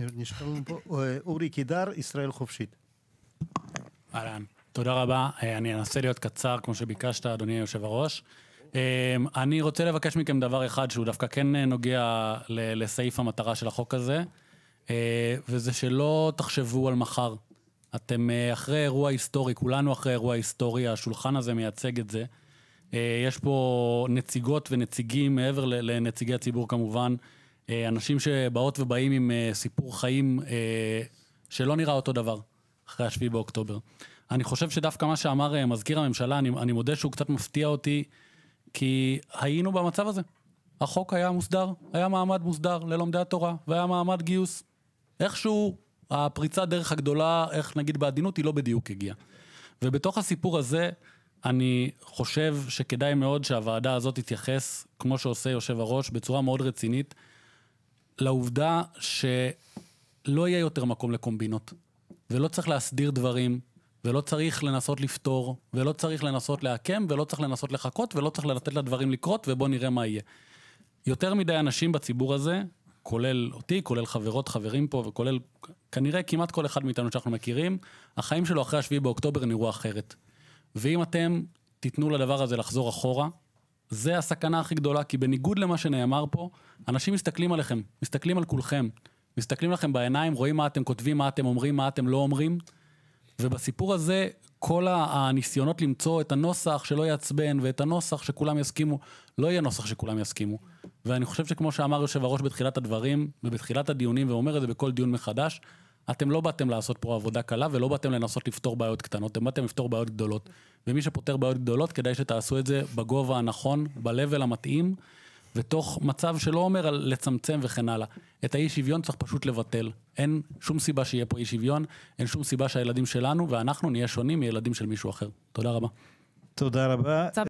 אה, אורי קידר, ישראל חופשית. אהלן, תודה רבה. אה, אני אנסה להיות קצר, כמו שביקשת, אדוני היושב הראש. אה, אני רוצה לבקש מכם דבר אחד שהוא דווקא כן נוגע לסעיף המטרה של החוק הזה, וזה שלא תחשבו על מחר. אתם אחרי אירוע היסטורי, כולנו אחרי אירוע היסטורי, השולחן הזה מייצג את זה. יש פה נציגות ונציגים, מעבר לנציגי הציבור כמובן, אה, אנשים שבאות ובאים עם אה, סיפור חיים אה, שלא נראה אותו דבר אחרי השביעי באוקטובר. אני חושב שדווקא מה שאמר מזכיר הממשלה, אני, אני מודה שהוא קצת מפתיע אותי, כי היינו במצב הזה. החוק היה מוסדר, היה מעמד מוסדר ללומדי התורה, והיה מעמד גיוס. איכשהו הפריצה דרך הגדולה, איך נגיד בעדינות, היא לא בדיוק הגיעה. ובתוך הסיפור הזה, אני חושב שכדאי מאוד שהוועדה הזאת תתייחס, כמו שעושה יושב הראש, בצורה מאוד רצינית לעובדה שלא יהיה יותר מקום לקומבינות, ולא צריך להסדיר דברים, ולא צריך לנסות לפתור, ולא צריך לנסות לעקם, ולא צריך לנסות לחכות, ולא צריך לתת לדברים לקרות, ובואו נראה מה יהיה. יותר מדי אנשים בציבור הזה, כולל אותי, כולל חברות, חברים פה, וכולל כנראה כמעט כל אחד מאיתנו שאנחנו מכירים, החיים שלו אחרי 7 באוקטובר נראו אחרת. ואם אתם תיתנו לדבר הזה לחזור אחורה, זה הסכנה הכי גדולה, כי בניגוד למה שנאמר פה, אנשים מסתכלים עליכם, מסתכלים על כולכם, מסתכלים לכם בעיניים, רואים מה אתם כותבים, מה אתם אומרים, מה אתם לא אומרים, ובסיפור הזה, כל הניסיונות למצוא את הנוסח שלא יעצבן, ואת הנוסח שכולם יסכימו, לא יהיה נוסח שכולם יסכימו. ואני חושב שכמו שאמר יושב הראש בתחילת הדברים, ובתחילת הדיונים, ואומר את זה בכל דיון מחדש, אתם לא באתם לעשות פה עבודה קלה ולא באתם לנסות לפתור בעיות קטנות, אתם באתם לפתור בעיות גדולות. ומי שפותר בעיות גדולות, כדאי שתעשו את זה בגובה הנכון, ב-level המתאים, ותוך מצב שלא אומר על לצמצם וכן הלאה. את האי שוויון צריך פשוט לבטל. אין שום סיבה שיהיה פה אי שוויון, אין שום סיבה שהילדים שלנו ואנחנו נהיה שונים מילדים של מישהו אחר. תודה רבה. תודה רבה.